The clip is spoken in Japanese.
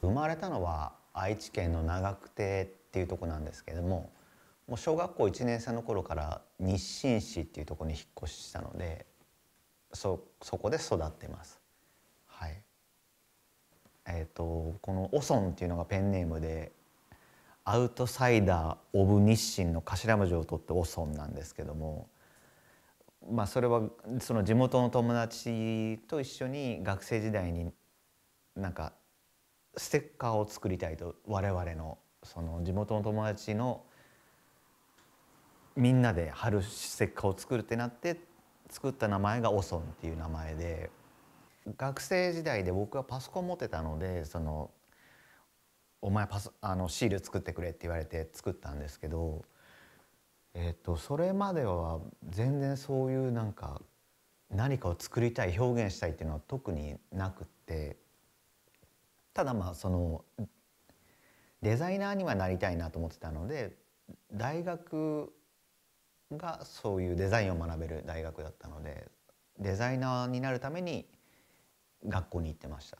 生まれたのは愛知県の長久手っていうとこなんですけれどももう小学校1年生の頃から日清市っていうとこに引っ越ししたのでそそこで育ってます。はいえーと、とこのオソンっていうのがペンネームでアウトサイダー・オブ・日清の頭文字を取ってオソンなんですけども、まあ、それはその地元の友達と一緒に学生時代になんかステッカーを作りたいと我々のその地元の友達のみんなで貼るステッカーを作るってなって作った名前がオソンっていう名前で学生時代で僕はパソコン持ってたのでそのお前パソあのシール作ってくれって言われて作ったんですけど、えっとそれまでは全然そういうなんか何かを作りたい表現したいっていうのは特になくって。ただまあそのデザイナーにはなりたいなと思ってたので大学がそういうデザインを学べる大学だったのでデザイナーになるために学校に行ってました。